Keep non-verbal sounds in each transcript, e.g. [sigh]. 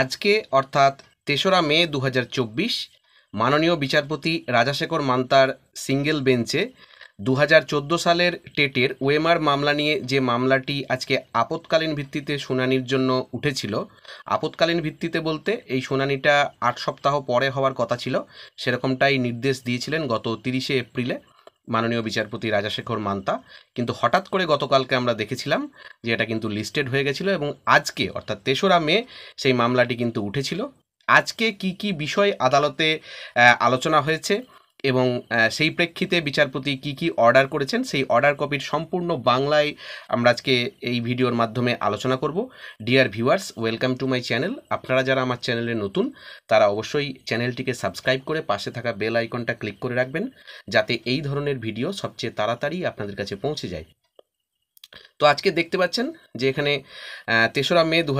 আজকে অর্থাৎ তেসরা মে দু মাননীয় বিচারপতি রাজাশেখর মান্তার সিঙ্গেল বেঞ্চে দু সালের টেটের ওয়েমার মামলা নিয়ে যে মামলাটি আজকে আপতকালীন ভিত্তিতে শুনানির জন্য উঠেছিল আপতকালীন ভিত্তিতে বলতে এই শুনানিটা আট সপ্তাহ পরে হওয়ার কথা ছিল সেরকমটাই নির্দেশ দিয়েছিলেন গত তিরিশে এপ্রিলে মাননীয় বিচারপতি রাজাশেখর মান্তা কিন্তু হঠাৎ করে গতকালকে আমরা দেখেছিলাম যে এটা কিন্তু লিস্টেড হয়ে গেছিলো এবং আজকে অর্থাৎ তেসরা মে সেই মামলাটি কিন্তু উঠেছিল আজকে কি কি বিষয় আদালতে আলোচনা হয়েছে এবং সেই প্রেক্ষিতে বিচারপতি কি কি অর্ডার করেছেন সেই অর্ডার কপির সম্পূর্ণ বাংলায় আমরা আজকে এই ভিডিওর মাধ্যমে আলোচনা করব dear viewers welcome to my channel আপনারা যারা আমার চ্যানেলে নতুন তারা অবশ্যই চ্যানেলটিকে সাবস্ক্রাইব করে পাশে থাকা বেল আইকনটা ক্লিক করে রাখবেন যাতে এই ধরনের ভিডিও সবচেয়ে তাড়াতাড়ি আপনাদের কাছে পৌঁছে যায় তো আজকে দেখতে পাচ্ছেন যে এখানে তেসরা মে দু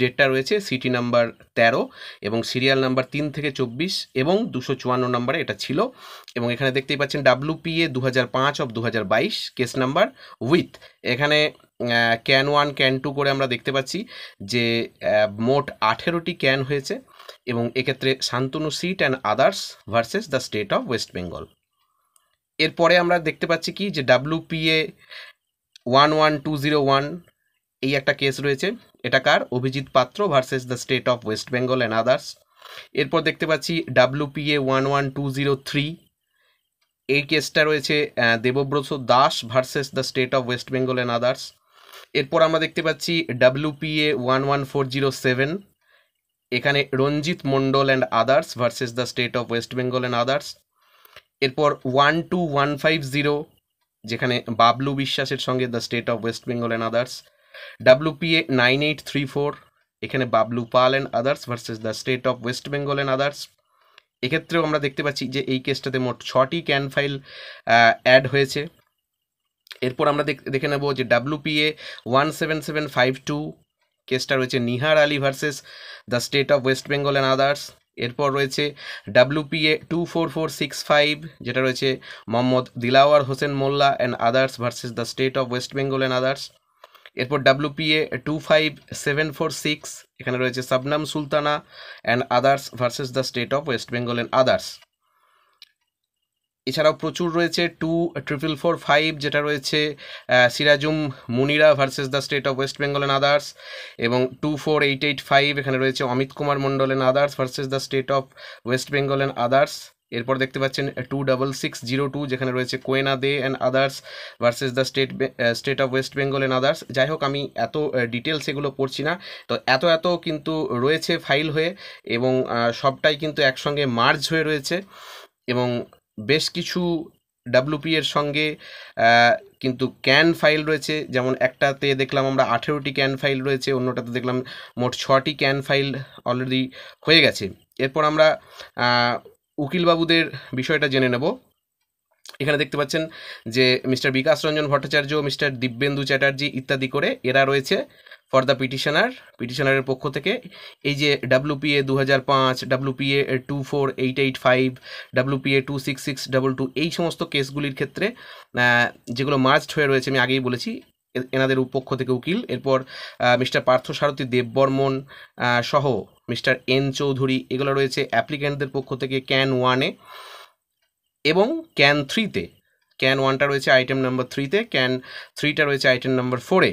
ডেটটা রয়েছে সিটি নাম্বার ১৩ এবং সিরিয়াল নাম্বার তিন থেকে ২৪ এবং দুশো চুয়ান্ন নাম্বারে এটা ছিল এবং এখানে দেখতেই পাচ্ছেন ডাব্লুপিএ দু হাজার পাঁচ অব দু কেস নাম্বার উইথ এখানে ক্যান ওয়ান ক্যান টু করে আমরা দেখতে পাচ্ছি যে মোট আঠেরোটি ক্যান হয়েছে এবং এক্ষেত্রে Shantanu Sit and others versus the state of West Bengal এরপরে আমরা দেখতে পাচ্ছি কি যে WPA one one two zero one এই একটা কেস রয়েছে এটা কার Abhijit Patra versus the state of West Bengal and others এরপর দেখতে পাচ্ছি WPA one one two zero three এই কেসটা রয়েছে Debabrata Das versus the state of West Bengal and others এরপর আমরা দেখতে পাচ্ছি WPA one one four zero seven এখানে Ranjit Mondal and others versus the state of West Bengal and others এরপর one two one five zero যেখানে বাবলু বিশ্বাসের সঙ্গে the state of West Bengal and others WPA nine eight three four এখানে Bablu Pal and others versus the state of West Bengal and others এক্ষেত্রেও আমরা দেখতে পাচ্ছি যে এই কেসটাতে মোট ছটি ক্যান ফাইল অ্যাড হয়েছে এরপর আমরা দেখে নেব যে WPA one seven seven five two কেসটা রয়েছে Nihar Ali versus the state of West Bengal and others এরপর রয়েছে WPA two four four six five যেটা রয়েছে Mohammad Dilawar Hossain Molla and others versus the state of West Bengal and others এরপর WPA two five seven four six এখানে রয়েছে Sabnam Sultana and others versus the state of West Bengal and others এছাড়াও প্রচুর রয়েছে টু ট্রিপল ফোর ফাইভ যেটা রয়েছে Sirajum Munira versus the state of West Bengal and others এবং two four eight eight five এখানে রয়েছে Amit Kumar Mondal and others versus the state of West Bengal and others এরপর দেখতে পাচ্ছেন two double six zero two যেখানে রয়েছে Koyena De and others versus the state state of West Bengal and others যাই হোক আমি এত ডিটেলস এগুলো পড়ছি না তো এত এত কিন্তু রয়েছে ফাইল হয়ে এবং সবটাই কিন্তু একসঙ্গে মার্জ হয়ে রয়েছে এবং বেশ কিছু ডাব্লুপি এর সঙ্গে কিন্তু ক্যান ফাইল রয়েছে যেমন একটাতে দেখলাম আমরা আঠেরোটি ক্যান ফাইল রয়েছে অন্যটাতে দেখলাম মোট ছটি ক্যান ফাইল অলরেডি হয়ে গেছে এরপর আমরা উকিলবাবুদের বিষয়টা জেনে নেব এখানে দেখতে পাচ্ছেন যে মিস্টার বিকাশ রঞ্জন ভট্টাচার্য মিস্টার দিব্যেন্দু চ্যাটার্জি ইত্যাদি করে এরা রয়েছে ফর দ্য পিটিশনার পিটিশনারের পক্ষ থেকে এই যে ডাব্লুপিএ দু হাজার পাঁচ WPA two four eight eight five WPA two six six double two এই সমস্ত কেসগুলির ক্ষেত্রে যেগুলো মার্জড হয়ে রয়েছে আমি আগেই বলেছি এনাদের পক্ষ থেকে উকিল এরপর মিস্টার পার্থ সারথী দেববর্মন সহ মিস্টার এন চৌধুরী এগুলো রয়েছে অ্যাপ্লিক্যান্টদের পক্ষ থেকে ক্যান ওয়ানে এবং ক্যান থ্রিতে ক্যান ওয়ানটা রয়েছে আইটেম নাম্বার থ্রিতে ক্যান থ্রিটা রয়েছে আইটেম নাম্বার ফোরে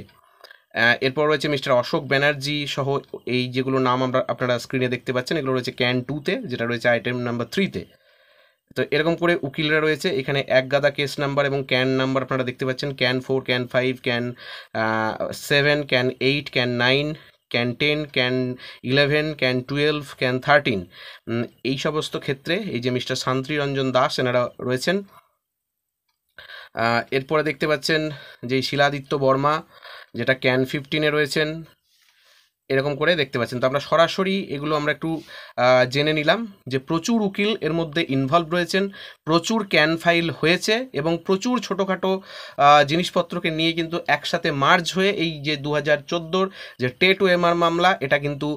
এরপর রয়েছে মিস্টার অশোক ব্যানার্জি সহ এই যেগুলো নাম আমরা আপনারা স্ক্রিনে দেখতে পাচ্ছেন এগুলো রয়েছে ক্যান টুতে যেটা রয়েছে আইটেম নাম্বার থ্রিতে তো এরকম করে উকিলরা রয়েছে এখানে এক গাদা কেস নাম্বার এবং ক্যান নাম্বার আপনারা দেখতে পাচ্ছেন can four can five can seven can eight can nine can ten can eleven can twelve can thirteen এই সমস্ত ক্ষেত্রে এই যে মিস্টার শান্তি রঞ্জন দাস এনারা রয়েছেন এরপরে দেখতে পাচ্ছেন যে শিলাদিত্য বর্মা যেটা ক্যান ফিফটিনে রয়েছেন এরকম করে দেখতে পাচ্ছেন তো আমরা সরাসরি এগুলো আমরা একটু জেনে নিলাম যে প্রচুর উকিল এর মধ্যে ইনভলভ রয়েছেন প্রচুর ক্যান ফাইল হয়েছে এবং প্রচুর ছোটোখাটো জিনিসপত্রকে নিয়ে কিন্তু একসাথে মার্জ হয়ে এই যে দু হাজার চোদ্দোর যে টু এম এমআর মামলা এটা কিন্তু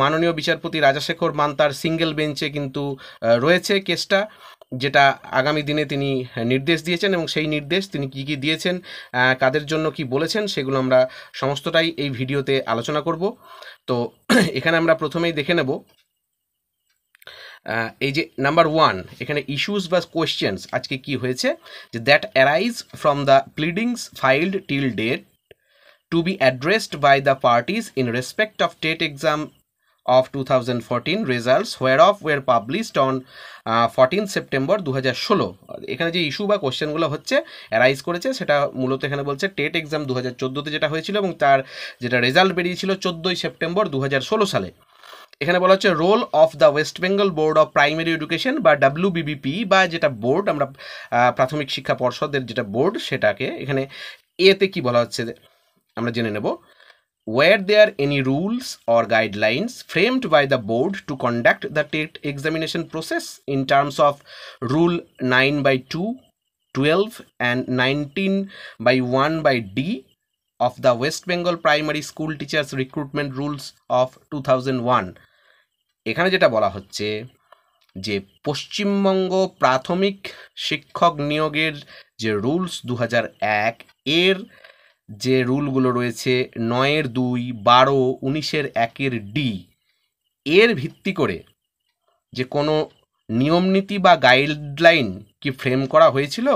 মাননীয় বিচারপতি রাজাশেখর মান্তার সিঙ্গেল বেঞ্চে কিন্তু রয়েছে কেসটা যেটা আগামী দিনে তিনি নির্দেশ দিয়েছেন এবং সেই নির্দেশ তিনি কী কী দিয়েছেন কাদের জন্য কি বলেছেন সেগুলো আমরা সমস্তটাই এই ভিডিওতে আলোচনা করব তো [clears throat] এখানে আমরা প্রথমেই দেখে নেব এই যে নাম্বার ওয়ান এখানে ইস্যুস বা কোয়েশ্চেন্স আজকে কি হয়েছে যে that arise from the pleadings filed till date to be addressed by the parties in respect of TET exam results 2014 of whereof published on on September দু হাজার ষোলো এখানে যে ইস্যু বা কোশ্চেনগুলো হচ্ছে অ্যারাইজ করেছে সেটা মূলত এখানে বলছে টেট এক্সাম দু হাজার যেটা হয়েছিল এবং তার যেটা রেজাল্ট বেরিয়েছিল চোদ্দোই সেপ্টেম্বর দু সালে এখানে বলা হচ্ছে role of the West Bengal board of primary education বা বিবিপি বা যেটা বোর্ড আমরা প্রাথমিক শিক্ষা পর্ষদের যেটা বোর্ড সেটাকে এখানে এতে কি বলা হচ্ছে আমরা জেনে নেব were there any rules or guidelines framed by the board to conduct the TET examination process in terms of rule 9 by 2, 12 and 19 by 1 by D of the West Bengal Primary School Teachers Recruitment Rules of 2001 এখানে যেটা বলা হচ্ছে যে পশ্চিমবঙ্গ প্রাথমিক শিক্ষক নিয়োগের যে rules 2001 এর যে রুলগুলো রয়েছে নয়ের দুই বারো উনিশের একের ডি এর ভিত্তি করে যে কোনো নিয়মনীতি বা গাইডলাইন কি ফ্রেম করা হয়েছিল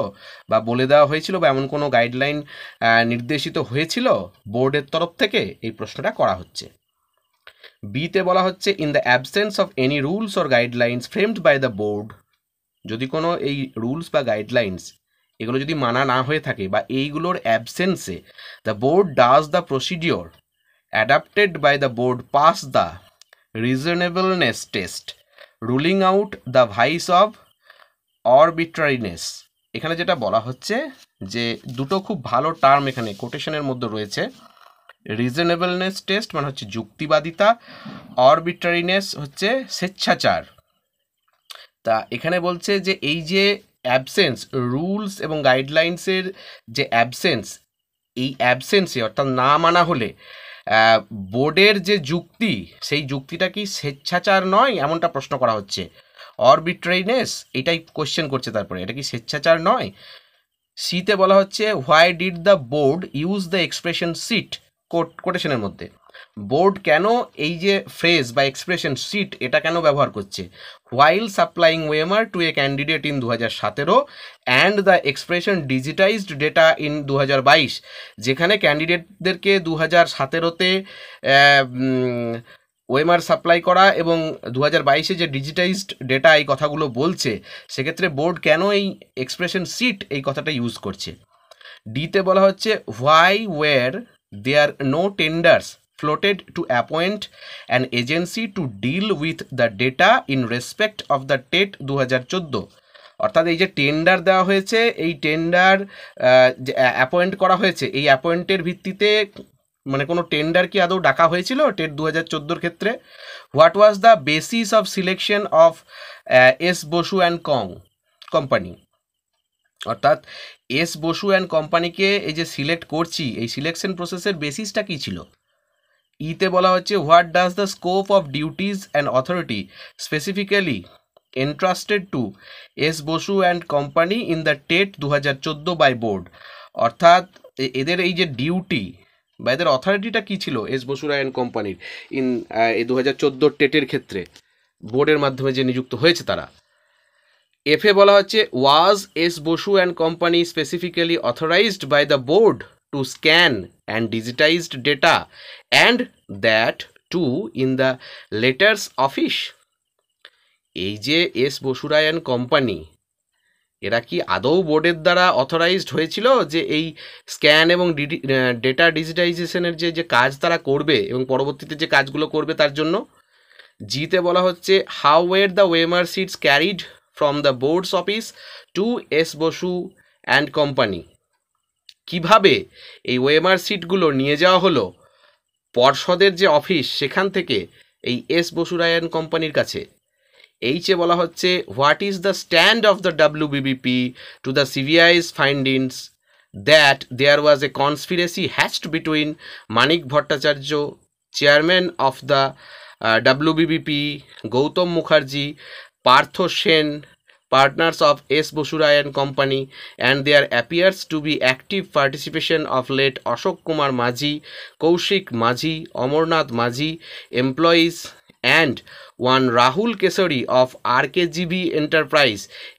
বা বলে দেওয়া হয়েছিল বা এমন কোনো গাইডলাইন নির্দেশিত হয়েছিল বোর্ডের তরফ থেকে এই প্রশ্নটা করা হচ্ছে বিতে বলা হচ্ছে in the absence of any rules or guidelines framed by the board যদি কোনো এই রুলস বা গাইডলাইন্স এগুলো যদি মানা না হয়ে থাকে বা এইগুলোর অ্যাবসেন্সে the board does the procedure adopted by the board pass the reasonableness test ruling out the vice of arbitrariness এখানে যেটা বলা হচ্ছে যে দুটো খুব ভালো টার্ম এখানে কোটেশনের মধ্যে রয়েছে রিজনেবলনেস টেস্ট মানে হচ্ছে যুক্তিবাদিতা অরবিট্রারিনেস হচ্ছে স্বেচ্ছাচার তা এখানে বলছে যে এই যে অ্যাবসেন্স রুলস এবং গাইডলাইন্সের যে অ্যাবসেন্স এই অ্যাবসেন্সে অর্থাৎ না মানা হলে বোর্ডের যে যুক্তি সেই যুক্তিটা কি স্বেচ্ছাচার নয় এমনটা প্রশ্ন করা হচ্ছে অরবিট্রেনেস এটাই কোশ্চেন করছে তারপরে এটা কি স্বেচ্ছাচার নয় সিতে বলা হচ্ছে why did the board use the expression sheet quote কোটেশনের মধ্যে বোর্ড কেন এই যে ফ্রেজ বা এক্সপ্রেশন সিট এটা কেন ব্যবহার করছে while supplying OMR to a candidate in দু হাজার সতেরো and the expression digitised data in দু হাজার বাইশ যেখানে ক্যান্ডিডেটদেরকে দু হাজার সতেরোতে ওয়েমার সাপ্লাই করা এবং দু হাজার বাইশে যে ডিজিটাইজড ডেটা এই কথাগুলো বলছে সেক্ষেত্রে বোর্ড কেন এই এক্সপ্রেশন সিট এই কথাটা ইউজ করছে ডিতে বলা হচ্ছে why were there no tenders floated to appoint an agency to deal with the data in respect of the TET দু অর্থাৎ এই যে টেন্ডার দেওয়া হয়েছে এই টেন্ডার যে অ্যাপয়েন্ট করা হয়েছে এই অ্যাপয়েন্টের ভিত্তিতে মানে কোনো টেন্ডার কি আদৌ ডাকা হয়েছিল টেট দু হাজার ক্ষেত্রে what was the basis of selection of S Basu and co company অর্থাৎ এস বসু অ্যান্ড কোম্পানিকে এই যে সিলেক্ট করছি এই সিলেকশন প্রসেসের বেসিসটা কী ছিল ইতে বলা হচ্ছে what does the scope of duties and authority specifically entrusted to S Basu and company in the TET দু হাজার চোদ্দো বাই বোর্ড অর্থাৎ এদের এই যে ডিউটি বা এদের অথরিটিটা কী ছিল এস বসুরা অ্যান্ড কোম্পানির ইন দু হাজার চোদ্দোর টেটের ক্ষেত্রে বোর্ডের মাধ্যমে যে নিযুক্ত হয়েছে তারা এফে বলা হচ্ছে was S Basu and company specifically authorised by the board to scan and digitized data and that too in the letters office এই যে এস বসুরায়ন কোম্পানি এরা কি আদৌ বোর্ডের দ্বারা অথরাইজড হয়েছিল যে এই স্ক্যান এবং ডেটা ডিজিটাইজেশনের যে যে কাজ তারা করবে এবং পরবর্তীতে যে কাজগুলো করবে তার জন্য জিতে বলা হচ্ছে how were the OMR sheets carried from the board's office to S Basu and company কিভাবে এই ওয়েমার সিটগুলো নিয়ে যাওয়া হলো পর্ষদের যে অফিস সেখান থেকে এই এস বসুরায়ন কোম্পানির কাছে এ বলা হচ্ছে what is the stand of the BBP to the CBI's findings that there was a conspiracy hatched between Manik Bhattacharya chairman of the BBP Gautam Mukherjee Partha Sen partners of S বসুরা and company and there appears to be active participation of late Ashok Kumar Majhi Kaushik Majhi Amarnath Majhi employees and one Rahul Keshri of R K GB enterprise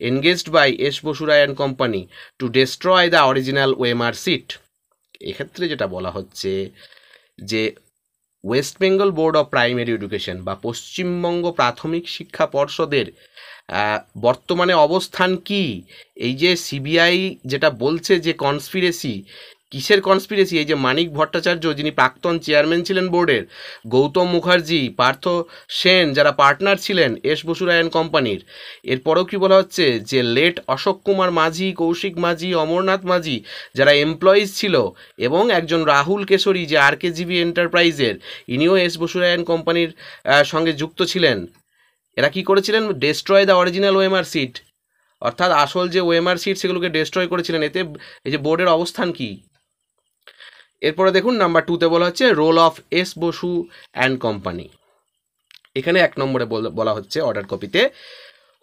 engaged by S বসুরা and company to destroy the original OMR sheet এক্ষেত্রে যেটা বলা হচ্ছে যে West Bengal board of primary education বা পশ্চিমবঙ্গ প্রাথমিক শিক্ষা পর্ষদের বর্তমানে অবস্থান কি এই যে সিবিআই যেটা বলছে যে কনস্পিরেসি কিসের কনস্পিরেসি এই যে মানিক ভট্টাচার্য যিনি প্রাক্তন চেয়ারম্যান ছিলেন বোর্ডের গৌতম মুখার্জি পার্থ সেন যারা পার্টনার ছিলেন এস বসুরায়ন কোম্পানির এরপরেও কি বলা হচ্ছে যে লেট অশোক কুমার মাঝি কৌশিক মাঝি অমরনাথ মাঝি যারা এমপ্লয়িজ ছিল এবং একজন রাহুল কেশরী যে আর কেজিবি এন্টারপ্রাইজের ইনিও এস বসুরায়ন কোম্পানির সঙ্গে যুক্ত ছিলেন এরা কি করেছিলেন destroy the original OMR sheet অর্থাৎ আসল যে ওএমআর সিট সেগুলোকে ডেস্ট্রয় করেছিলেন এতে এই যে বোর্ডের অবস্থান কি এরপরে দেখুন নাম্বার টুতে বলা হচ্ছে role of S Basu and company এখানে এক নম্বরে বলা হচ্ছে অর্ডার কপিতে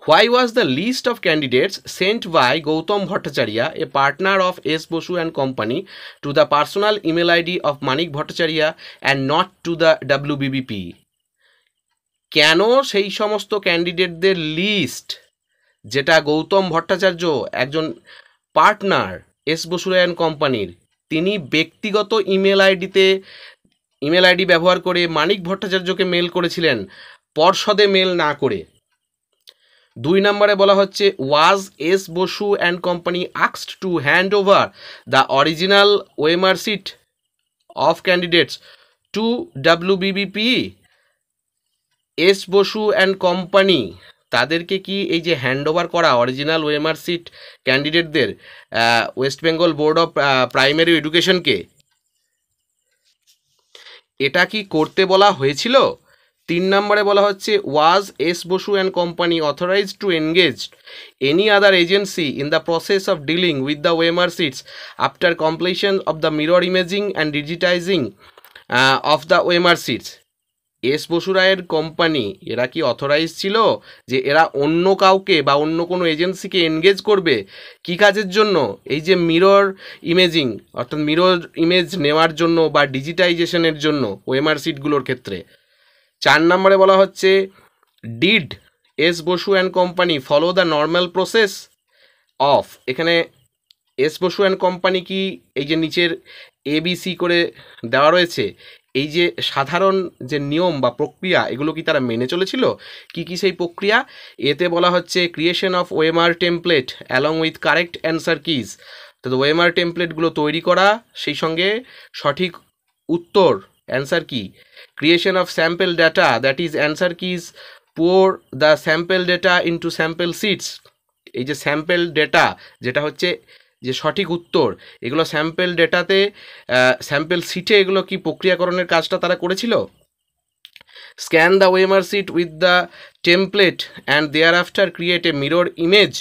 why was the list of candidates sent by Gautam Bhattacharya a partner of S Basu and company to the personal email ID of Manik Bhattacharya and not to the WBBP কেন সেই সমস্ত ক্যান্ডিডেটদের list যেটা গৌতম ভট্টাচার্য একজন পার্টনার এস বসুরায়ন কোম্পানির তিনি ব্যক্তিগত ইমেল আইডিতে ইমেল আইডি ব্যবহার করে মানিক ভট্টাচার্যকে মেল করেছিলেন পর্ষদে মেল না করে দুই নম্বরে বলা হচ্ছে was S Basu and company আক্সড to hand over the original OMR sheet of candidates to WBBP S Basu and company তাদেরকে কি এই যে হ্যান্ড ওভার করা অরিজিনাল ওয়েমার সিট ক্যান্ডিডেটদের West Bengal board of primary এডুকেশনকে এটা কি করতে বলা হয়েছিল তিন নম্বরে বলা হচ্ছে was S Basu and company authorise to engage any other agency in the process of dealing with the OMR seats after completion of the mirror imaging and digitising of the OMR sheets S বসুরায়ের company এরা কি authorize ছিল যে এরা অন্য কাউকে বা অন্য কোনো এজেন্সিকে এনগেজ করবে কি কাজের জন্য এই যে মিরর ইমেজিং অর্থাৎ মিরর ইমেজ নেওয়ার জন্য বা ডিজিটাইজেশনের জন্য ওএমআর সিটগুলোর ক্ষেত্রে চার নম্বরে বলা হচ্ছে did S Basu and company follow the normal process of এখানে এস বসু অ্যান্ড কোম্পানি কি এই যে নিচের এবিসি করে দেওয়া রয়েছে এই যে সাধারণ যে নিয়ম বা প্রক্রিয়া এগুলো কি তারা মেনে চলেছিল কি কি সেই প্রক্রিয়া এতে বলা হচ্ছে creation of OMR template along with correct answer keys তো ওয়েমার টেমপ্লেটগুলো তৈরি করা সেই সঙ্গে সঠিক উত্তর answer key creation of sample data that is answer keys pour the sample data into sample sheets এই যে স্যাম্পেল ডেটা যেটা হচ্ছে যে সঠিক উত্তর এগুলো স্যাম্পেল ডেটাতে স্যাম্পেল সিটে এগুলো কি প্রক্রিয়াকরণের কাজটা তারা করেছিল scan the OMR sheet with the template and thereafter create a mirror image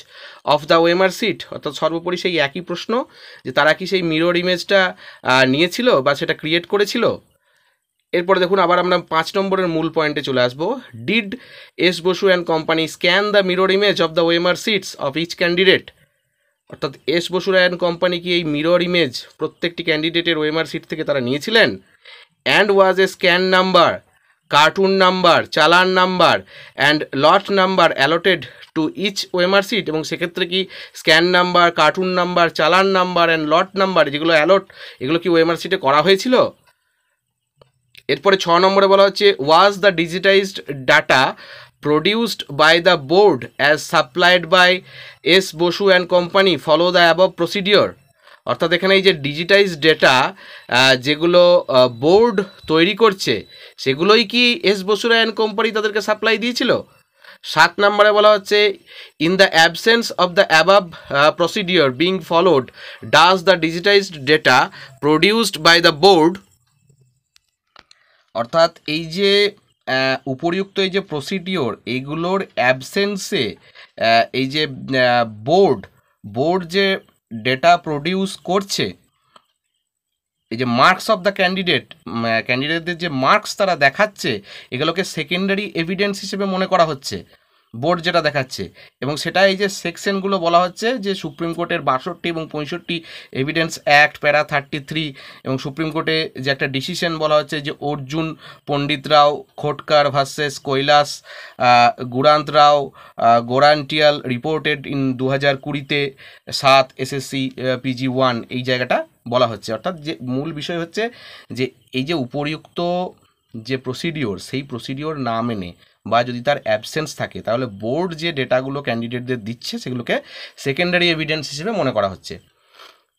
of the OMR sheet অর্থাৎ সর্বোপরি সেই একই প্রশ্ন যে তারা কি সেই মিরর ইমেজটা নিয়েছিল বা সেটা ক্রিয়েট করেছিল এরপরে দেখুন আবার আমরা পাঁচ নম্বরের মূল পয়েন্টে চলে আসবো did S Basu and company scan the mirror image of the OMR sheets of each candidate অর্থাৎ এস বসুরা অ্যান্ড কোম্পানি কি এই মিরর ইমেজ প্রত্যেকটি ক্যান্ডিডেটের ওয়েমার সিট থেকে তারা নিয়েছিলেন and was a scan number carton number challan number and lot number allotted to each OMR sheet এবং সেক্ষেত্রে কি scan number carton number challan number and lot number যেগুলো অ্যালট এগুলো কি ওয়েমার সিটে করা হয়েছিল এরপরে ছ নম্বরে বলা হচ্ছে was the digitised data produced by the board as supplied by S. Bosu and Company follow the above procedure অর্থাৎ এখানে এই যে ডিজিটাইজ ডেটা যেগুলো বোর্ড তৈরি করছে সেগুলোই কি এস বসুরা অ্যান্ড কোম্পানি তাদেরকে সাপ্লাই দিয়েছিল সাত নম্বরে বলা হচ্ছে in the absence of the above procedure being followed does the digitised data produced by the board অর্থাৎ এই যে উপরুক্ত এই যে প্রসিডিওর এইগুলোর অ্যাবসেন্সে এই যে বোর্ড বোর্ড যে ডেটা প্রডিউস করছে এই যে মার্কস অফ দ্য ক্যান্ডিডেট ক্যান্ডিডেটদের যে মার্কস তারা দেখাচ্ছে এগুলোকে সেকেন্ডারি এভিডেন্স হিসেবে মনে করা হচ্ছে বোর্ড যেটা দেখাচ্ছে এবং সেটা এই যে সেকশনগুলো বলা হচ্ছে যে সুপ্রিম কোর্টের বাষট্টি এবং পঁয়ষট্টি evidence act para thirty three এবং সুপ্রিম কোর্টে যে একটা ডিসিশন বলা হচ্ছে যে Arjun Pandit Rao Khotkar versus Kailash Gurant Rao Gorantyal reported in দু হাজার কুড়িতে সাত এসএসসি পিজি ওয়ান এই জায়গাটা বলা হচ্ছে অর্থাৎ যে মূল বিষয় হচ্ছে যে এই যে উপরিউক্ত যে প্রসিডিওর সেই প্রসিডিওর না মেনে বা যদি তার অ্যাবসেন্স থাকে তাহলে বোর্ড যে ডেটাগুলো ক্যান্ডিডেটদের দিচ্ছে সেগুলোকে সেকেন্ডারি এভিডেন্স হিসেবে মনে করা হচ্ছে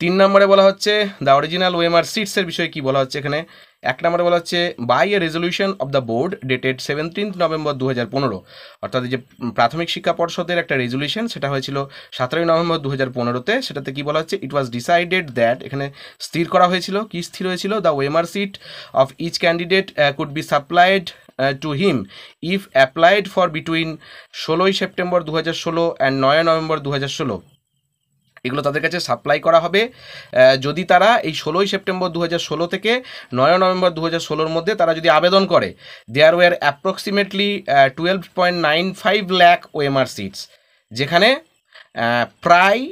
তিন নম্বরে বলা হচ্ছে দ্য অরিজিনাল ওয়েমার সিটসের বিষয়ে কি বলা হচ্ছে এখানে এক নম্বরে বলা হচ্ছে by a resolution of the board dated seventeenth November দু হাজার পনেরো অর্থাৎ যে প্রাথমিক শিক্ষা পর্ষদের একটা রেজলিউশন সেটা হয়েছিল সতেরোই নভেম্বর দু হাজার পনেরোতে সেটাতে কী বলা হচ্ছে ইট ওয়াজ ডিসাইডেড দ্যাট এখানে স্থির করা হয়েছিল কি স্থির হয়েছিল the OMR sheet of each candidate could be supplied to him if applied for between ষোলোই সেপ্টেম্বর দু হাজার ষোলো অ্যান্ড নয় নভেম্বর দু হাজার ষোলো এগুলো তাদের কাছে সাপ্লাই করা হবে যদি তারা এই ষোলোই সেপ্টেম্বর দু হাজার ষোলো থেকে নয় নভেম্বর দু হাজার ষোলোর মধ্যে তারা যদি আবেদন করে there were approximately twelve point nine five lakh OMR sheets যেখানে প্রায়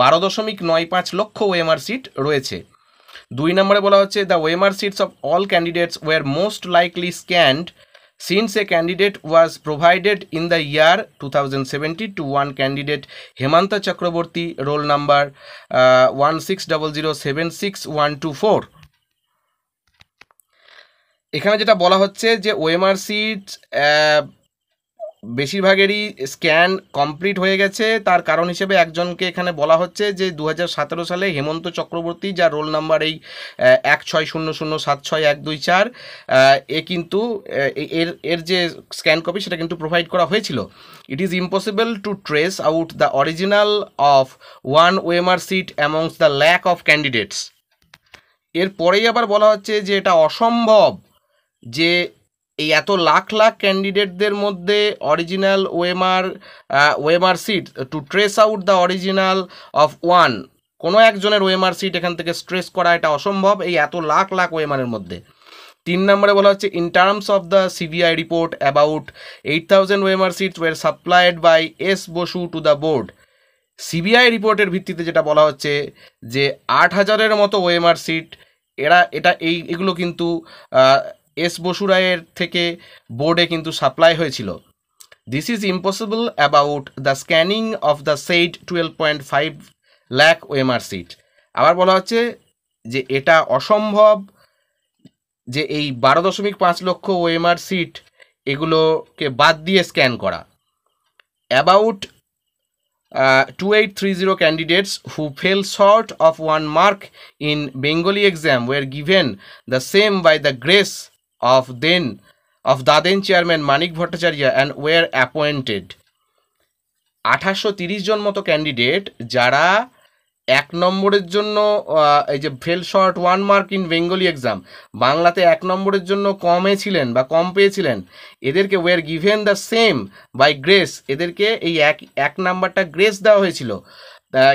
বারো দশমিক নয় পাঁচ লক্ষ ওএমআর সিট রয়েছে দুই নম্বরে বলা হচ্ছে the OMR sheets of all candidates were most likely scanned since a candidate was provided in the year 2070 to one candidate Hemanta Chakraborty roll number uh, 160076124 এখানে যেটা বলা হচ্ছে যে ওএমআরসি বেশিরভাগেরই স্ক্যান কমপ্লিট হয়ে গেছে তার কারণ হিসেবে একজনকে এখানে বলা হচ্ছে যে দু সালে হেমন্ত চক্রবর্তী যার রোল নাম্বার এই এক ছয় শূন্য শূন্য সাত ছয় এক দুই চার এ কিন্তু এর এর যে স্ক্যান কপি সেটা কিন্তু প্রোভাইড করা হয়েছিল it is impossible to trace out the original of one OMR sheet amongst the lakh of candidates এরপরেই আবার বলা হচ্ছে যে এটা অসম্ভব যে এই এত লাখ লাখ ক্যান্ডিডেটদের মধ্যে original OMR OMR sheet to trace out the original of one কোনো একজনের ওয়েমার সিট এখান থেকে স্ট্রেস করা এটা অসম্ভব এই এত লাখ লাখ ওয়েমারের মধ্যে তিন নম্বরে বলা হচ্ছে in terms of the CBI report about eight thousand OMR sheets were supplied by S Basu to the board CBI রিপোর্টের ভিত্তিতে যেটা বলা হচ্ছে যে আট হাজারের মতো ওয়েমার সিট এরা এটা এই এগুলো কিন্তু এস বসুরায়ের থেকে বোর্ডে কিন্তু সাপ্লাই হয়েছিল this is impossible about the scanning of the said twelve point five lakh OMR sheet আবার বলা হচ্ছে যে এটা অসম্ভব যে এই বারো দশমিক পাঁচ লক্ষ ওয়েমার সিট এগুলোকে বাদ দিয়ে স্ক্যান করা about two eight three zero candidates who fell short of one mark in Bengali exam were given the same by the grace of then of Daden chairman Manik Bhattacharya and were appointed আঠাশশো তিরিশ জন মতো candidate যারা এক নম্বরের জন্য এই যে fell short one mark in Bengali exam বাংলাতে এক নম্বরের জন্য কমে ছিলেন বা কম পেয়েছিলেন এদেরকে were given the same by grace এদেরকে এই এক এক নাম্বারটা গ্রেস দেওয়া হয়েছিল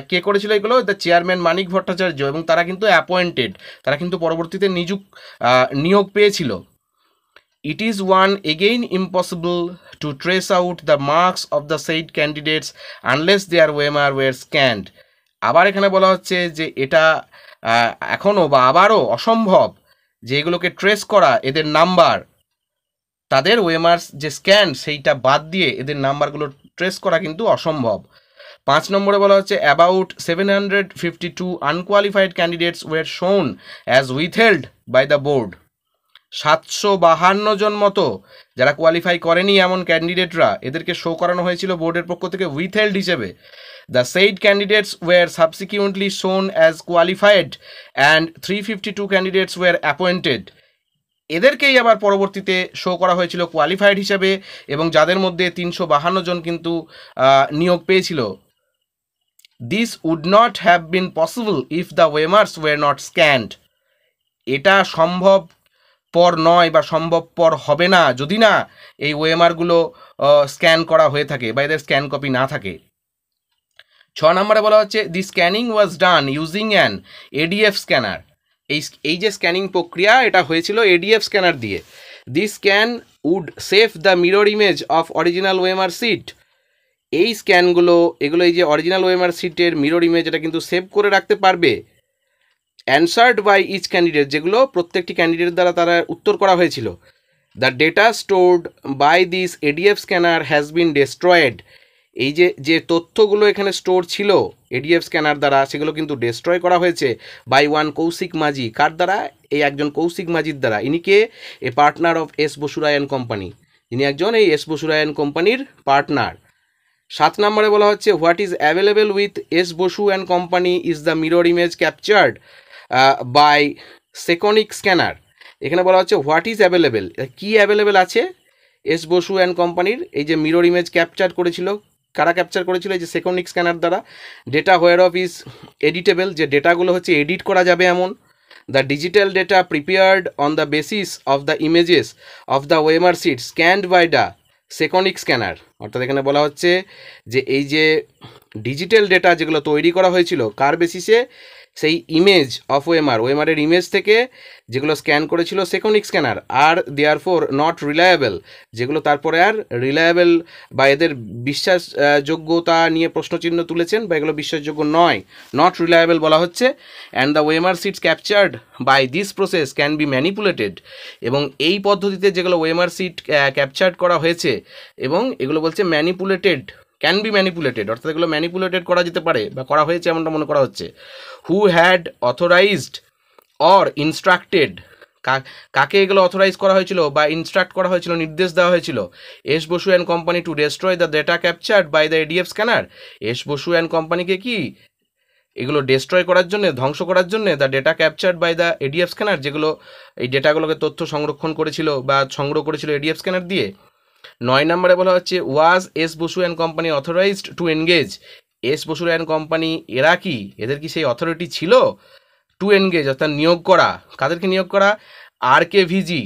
কে করেছিল এগুলো দ্য চেয়ারম্যান মানিক ভট্টাচার্য এবং তারা কিন্তু অ্যাপয়েন্টেড তারা কিন্তু পরবর্তীতে নিযুক্ত নিয়োগ পেয়েছিল It is one again impossible to trace out the marks of the said candidates unless their WMR were scanned. আবার এখানে বলা হচ্ছে যে এটা এখনও বা আবারও অসম্ভব যে এগুলোকে ট্রেস করা এদের নাম্বার তাদের ওয়েমার যে স্ক্যান সেইটা বাদ দিয়ে এদের নাম্বারগুলো ট্রেস করা কিন্তু অসম্ভব পাঁচ নম্বরে বলা হচ্ছে about seven hundred fifty two unqualified candidates were shown as withheld by the board সাতশো বাহান্ন জন মতো যারা কোয়ালিফাই করেনি এমন ক্যান্ডিডেটরা এদেরকে শো করানো হয়েছিল বোর্ডের পক্ষ থেকে উইথ হেল্ড হিসেবে the said candidates were subsequently shown as qualified and three fifty two candidates were appointed এদেরকেই আবার পরবর্তীতে শো করা হয়েছিল কোয়ালিফাইড হিসাবে এবং যাদের মধ্যে তিনশো বাহান্ন জন কিন্তু নিয়োগ পেয়েছিল this would not have been possible if the OMRs were not scanned এটা সম্ভব পর নয় বা সম্ভবপর হবে না যদি না এই ওএমআরগুলো স্ক্যান করা হয়ে থাকে বা এদের স্ক্যান কপি না থাকে ছ নম্বরে বলা হচ্ছে the scanning was done using an ADF scanner এই এই যে স্ক্যানিং প্রক্রিয়া এটা হয়েছিল এডিএফ স্ক্যানার দিয়ে the scan would save the mirror image of original OMR sheet এই স্ক্যানগুলো এগুলো এই যে অরিজিনাল ওএমআর সিটের মিরর ইমেজ এটা কিন্তু সেভ করে রাখতে পারবে অ্যান্সার্ড বাই ইচ ক্যান্ডিডেট যেগুলো প্রত্যেকটি ক্যান্ডিডেট দ্বারা তারা উত্তর করা হয়েছিল the data stored by this ADF scanner has been destroyed এই যে যে তথ্যগুলো এখানে স্টোর ছিল এডিএফ স্ক্যানার দ্বারা সেগুলো কিন্তু ডেস্ট্রয় করা হয়েছে বাই ওয়ান কৌশিক মাঝি কার দ্বারা এই একজন কৌশিক মাঝির দ্বারা ইনি কে এ পার্টনার অফ এস বসুরায়ন কোম্পানি ইনি একজন এই এস বসুরায়ন কোম্পানির পার্টনার সাত নম্বরে বলা হচ্ছে what is available with S Basu and company is the mirror image captured by Sekonic scanner এখানে বলা হচ্ছে হোয়াট ইজ অ্যাভেলেবেল কী অ্যাভেলেবেল আছে এস বসু অ্যান্ড কোম্পানির এই যে মিরর ইমেজ ক্যাপচার করেছিল কারা ক্যাপচার করেছিল এই যে সেকনিক স্ক্যানার দ্বারা data whereof is editable যে ডেটাগুলো হচ্ছে এডিট করা যাবে এমন the digital data prepared on the basis of the images of the OMR sheet scanned by the Sekonic scanner অর্থাৎ এখানে বলা হচ্ছে যে এই যে ডিজিটাল ডেটা যেগুলো তৈরি করা হয়েছিল কার বেসিসে সেই ইমেজ অফ ওয়েমার ওয়েমারের ইমেজ থেকে যেগুলো স্ক্যান করেছিল Sekonic scanner are therefore not reliable যেগুলো তারপরে আর রিলায়েবল বা এদের বিশ্বাসযোগ্যতা নিয়ে প্রশ্নচিহ্ন তুলেছেন বা এগুলো বিশ্বাসযোগ্য নয় নট রিলায়েবল বলা হচ্ছে and the OMR sheets captured by this process can be manipulated এবং এই পদ্ধতিতে যেগুলো ওয়েমার সিট ক্যাপচার্ড করা হয়েছে এবং এগুলো বলছে ম্যানিপুলেটেড ক্যান বি ম্যানিপুলেটেড অর্থাৎ এগুলো ম্যানিপুলেটেড করা যেতে পারে বা করা হয়েছে এমনটা মনে করা হচ্ছে who had authorised or instructed কাকে এগুলো অথরাইজ করা হয়েছিল বা ইনস্ট্রাক্ট করা হয়েছিল নির্দেশ দেওয়া হয়েছিল S Basu and company to destroy the data captured by the ADF scanner S Basu and কোম্পানিকে কি এগুলো ডেস্ট্রয় করার জন্য ধ্বংস করার জন্য the data captured by the ADF scanner যেগুলো এই ডেটাগুলোকে তথ্য সংরক্ষণ করেছিল বা সংগ্রহ করেছিল এডিএফ স্ক্যানার দিয়ে নয় নম্বরে বলা হচ্ছে was S Basu and company authorised to engage S Basu and company এরা কি এদের কি সেই অথরিটি ছিল টু এনগেজ অর্থাৎ নিয়োগ করা কাদেরকে নিয়োগ করা আর কে ভিজি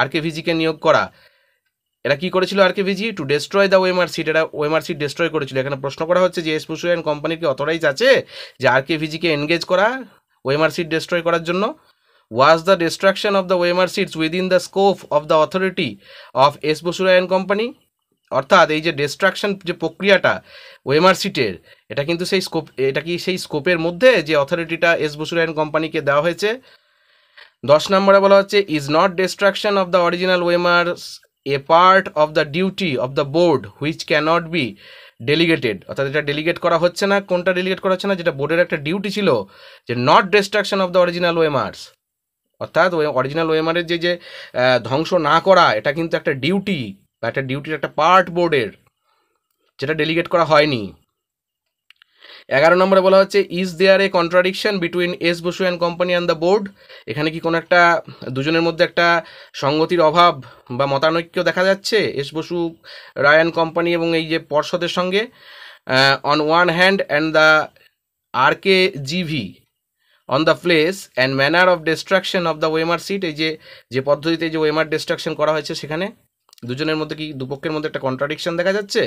আর কে ভিজিকে নিয়োগ করা এরা কি করেছিল R K VG to destroy the OMR sheet এরা ওয়েমার সিট ডেস্ট্রয় করেছিল এখানে প্রশ্ন করা হচ্ছে যে এস বসু অ্যান্ড কোম্পানির কি অথরাইজ আছে যে আর কে ভিজিকে এনগেজ করা ওয়েমার সিট ডেস্ট্রয় করার জন্য was the destruction of the Weimar seats within the scope of the authority of S বসুরা কোম্পানি অর্থাৎ এই যে ডিস্ট্রাকশন যে প্রক্রিয়াটা ওয়েমার সিটের এটা কিন্তু সেই স্কোপ এটা কি সেই স্কোপের মধ্যে যে অথরিটিটা এস বসুরায়ন কোম্পানিকে দেওয়া হয়েছে দশ নম্বরে বলা হচ্ছে is not destruction of the original OMR a part of the duty of the board which cannot be delegated অর্থাৎ এটা ডেলিগেট করা হচ্ছে না কোনটা ডেলিগেট করা হচ্ছে না যেটা বোর্ডের একটা ডিউটি ছিল যে not destruction of the original OMRs অর্থাৎ ওই অরিজিনাল ওয়েমারের যে যে ধ্বংস না করা এটা কিন্তু একটা ডিউটি বা একটা ডিউটির একটা পার্ট বোর্ডের যেটা ডেলিগেট করা হয়নি এগারো নম্বরে বলা হচ্ছে is there a contradiction between S Basu and company and the board এখানে কি কোনো একটা দুজনের মধ্যে একটা সঙ্গতির অভাব বা মতানৈক্য দেখা যাচ্ছে এস বসু রায়ান কোম্পানি এবং এই যে পর্ষদের সঙ্গে on one hand and the R K GV on the place and manner of destruction of the OMR sheet এই যে যে পদ্ধতিতে যে ওয়েমার ডিস্ট্রাকশন করা হয়েছে সেখানে দুজনের মধ্যে কি দুপক্ষের মধ্যে একটা কন্ট্রাডিকশন দেখা যাচ্ছে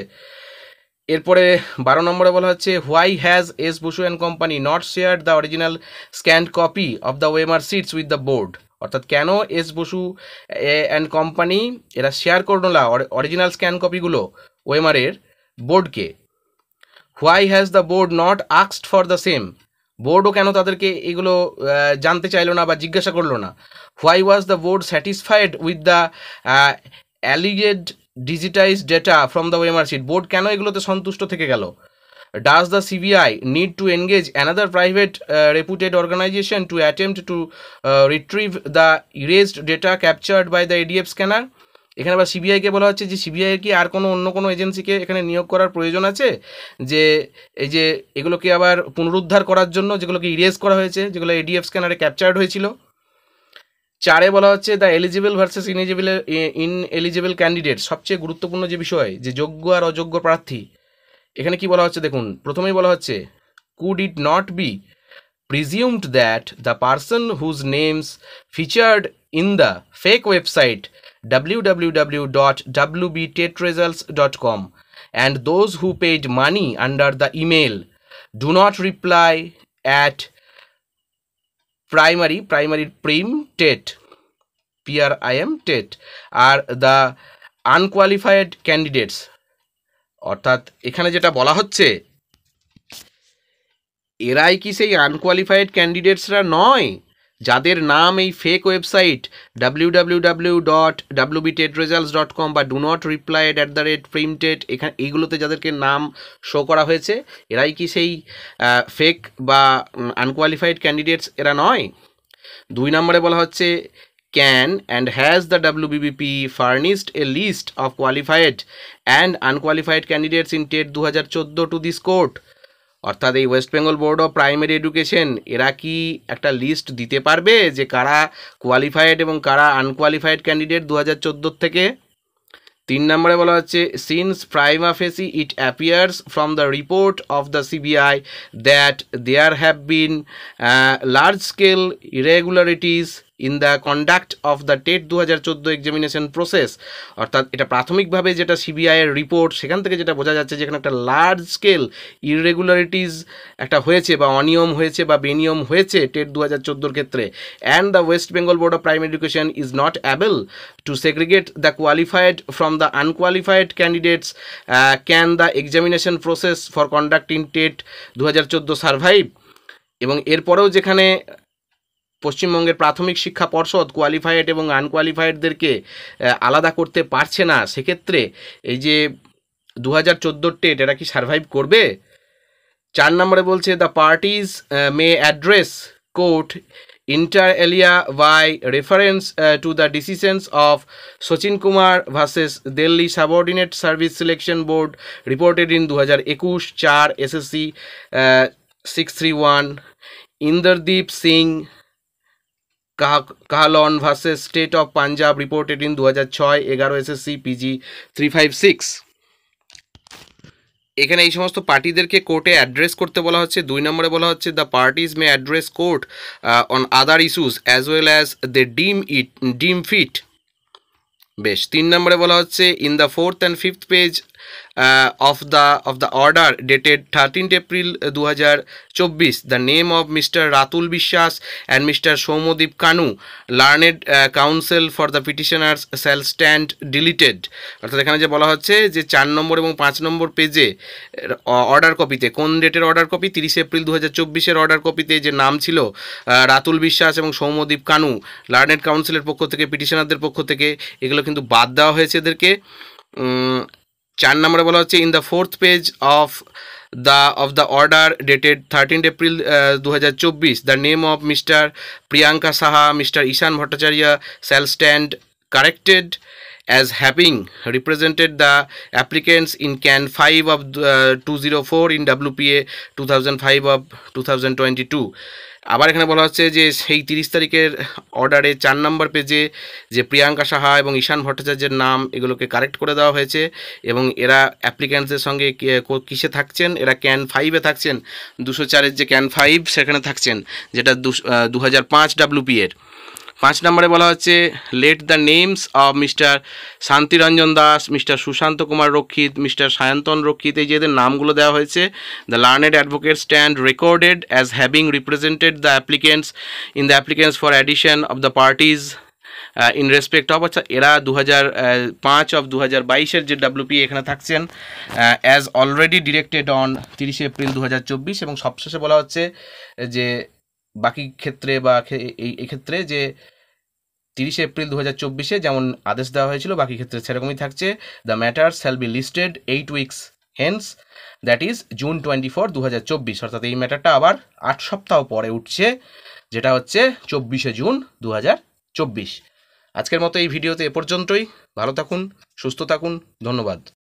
এরপরে বারো নম্বরে বলা হচ্ছে why has S Basu and company not share the original scanned copy of the OMR sheets with the board অর্থাৎ কেন এস বসু অ্যান্ড কোম্পানি এরা শেয়ার করলো না অরিজিনাল স্ক্যান কপিগুলো ওয়েমারের বোর্ডকে why has the board not আক্সড ফর দ্য সেম বোর্ডও কেন তাদেরকে এগুলো জানতে চাইলো না বা জিজ্ঞাসা করলো না why was the board satisfied with the alleged digitise data from the OMR sheet board কেন এগুলোতে সন্তুষ্ট থেকে গেল does the CBI need to engage another private reputed organisation to attempt to retrieve the erased data captured by the ADF scanner এখানে আবার সিবিআইকে বলা হচ্ছে যে সিবিআইয়ের কি আর কোনো অন্য কোনো এজেন্সিকে এখানে নিয়োগ করার প্রয়োজন আছে যে এই যে এগুলোকে আবার পুনরুদ্ধার করার জন্য যেগুলোকে ইরেজ করা হয়েছে যেগুলো এডিএফ স্ক্যানারে ক্যাপচার্ড হয়েছিল চারে বলা হচ্ছে the eligible versus ineligible in eligible candidate সবচেয়ে গুরুত্বপূর্ণ যে বিষয় যে যোগ্য আর অযোগ্য প্রার্থী এখানে কি বলা হচ্ছে দেখুন প্রথমেই বলা হচ্ছে could it not be presumed that the person whose names featured in the fake website www.wbtetresults.com and those who paid money under the email do not reply at primary primary prim tet prim tet are the unqualified candidates অর্থাৎ এখানে যেটা বলা হচ্ছে এরাই কি সেই unqualified ক্যান্ডিডেটসরা নয় যাদের নাম এই fake website W W W dot B TET results dot com বা do not replied at the rate printed এখানে এইগুলোতে যাদেরকে নাম শো করা হয়েছে এরাই কি সেই ফেক বা আনকোয়ালিফাইড ক্যান্ডিডেটস এরা নয় দুই নম্বরে বলা হচ্ছে can can and has the WBBP furnished a list of qualified and unqualified candidates in TET 2014 to this court অর্থাৎ এই West Bengal board of primary education এরা কি একটা লিস্ট দিতে পারবে যে কারা কোয়ালিফাইড এবং কারা আনকোয়ালিফাইড ক্যান্ডিডেট দু হাজার থেকে তিন নম্বরে বলা হচ্ছে since prima facie it appears from the report of the CBI that there have been large scale irregularities in the conduct of the TET দু হাজার চোদ্দো এক্সামিনেশন প্রসেস অর্থাৎ এটা প্রাথমিকভাবে যেটা সিবিআইয়ের রিপোর্ট সেখান থেকে যেটা বোঝা যাচ্ছে যেখানে একটা লার্জ স্কেল ইরেগুলারিটিস একটা হয়েছে বা অনিয়ম হয়েছে বা বেনিয়ম হয়েছে টেট দু হাজার চোদ্দোর ক্ষেত্রে and the West Bengal board of prime education is not able to segregate the qualified from the unqualified candidates can the examination process for conducting TET দু হাজার চোদ্দো সার্ভাইভ এবং এরপরেও যেখানে পশ্চিমবঙ্গের প্রাথমিক শিক্ষা পর্ষদ কোয়ালিফাইড এবং আনকোয়ালিফাইডদেরকে আলাদা করতে পারছে না সেক্ষেত্রে এই যে দু হাজার চোদ্দোর টেট এটা কি সার্ভাইভ করবে চার নম্বরে বলছে the parties may address court inter alia by reference to the decisions of Sachin Kumar versus Delhi subordinate service selection board reported in দু হাজার একুশ চার SSC six three one Inderdeep Singh Kahlon versus state of Punjab reported in দু হাজার ছয় এগারো SSC PG three five six এখানে এই সমস্ত পার্টিদেরকে কোর্টে অ্যাড্রেস করতে বলা হচ্ছে দুই নম্বরে বলা হচ্ছে the parties may address court on other issues as well as the deem it deem fit বেশ তিন নম্বরে বলা হচ্ছে in the fourth and fifth page of the of the order dated thirteenth April দু the name of mister Ratul Biswas and mister Soumodip Kanu learned counsel for the petitioners shall stand deleted অর্থাৎ এখানে যে বলা হচ্ছে যে চার নম্বর এবং পাঁচ নম্বর পেজে অর্ডার কপিতে কোন ডেটের অর্ডার কপি তিরিশে এপ্রিল দু হাজার অর্ডার কপিতে যে নাম ছিল রাতুল uh, বিশ্বাস এবং সৌমদীপ কানু লার্নেড কাউন্সিলের পক্ষ থেকে পিটিশনারদের পক্ষ থেকে এগুলো কিন্তু বাদ দেওয়া হয়েছে এদেরকে চার নম্বরে বলা হচ্ছে in the fourth page of the of the order dated thirteen April দু the name of mister Priyanka Saha mister Ishan Bhattacharya shall stand corrected as হ্যাপিং represented the applicants in CAN five of two zero four in WPA two thousand five of two thousand twenty two আবার এখানে বলা হচ্ছে যে সেই তিরিশ তারিখের অর্ডারে চার নম্বর পেজে যে প্রিয়াঙ্কা সাহা এবং ঈশান ভট্টাচার্যের নাম এগুলোকে কারেক্ট করে দেওয়া হয়েছে এবং এরা অ্যাপ্লিক্যান্টসের সঙ্গে কিসে থাকছেন এরা ক্যান ফাইভে থাকছেন দুশো চারের যে ক্যান ফাইভ সেখানে থাকছেন যেটা দু হাজার পাঁচ ডাব্লুপি এর পাঁচ নম্বরে বলা হচ্ছে let the names of mister Shantiranjan Das mister Sushanta Kumar Rakshit mister Sayantan Rakshit এই যে নামগুলো দেওয়া হয়েছে the learned advocate stand recorded as having represented the applicants in the applicants for addition of the parties in respect of আচ্ছা এরা দু হাজার পাঁচ অফ দু হাজার বাইশের যে ডাব্লিউপি এখানে থাকছেন অ্যাজ অলরেডি ডিরেক্টেড অন তিরিশে এপ্রিল দু হাজার চব্বিশ এবং সবশেষে বলা হচ্ছে যে বাকি ক্ষেত্রে বা এই ক্ষেত্রে যে তিরিশে এপ্রিল দু হাজার চব্বিশে যেমন আদেশ দেওয়া হয়েছিল বাকি ক্ষেত্রে সেরকমই থাকছে the matter shall be listed eight weeks hence that is June twenty four দু হাজার চব্বিশ অর্থাৎ এই ম্যাটারটা আবার আট সপ্তাহ পরে উঠছে যেটা হচ্ছে চব্বিশে জুন দু হাজার চব্বিশ আজকের মতো এই ভিডিওতে এ পর্যন্তই ভালো থাকুন সুস্থ থাকুন ধন্যবাদ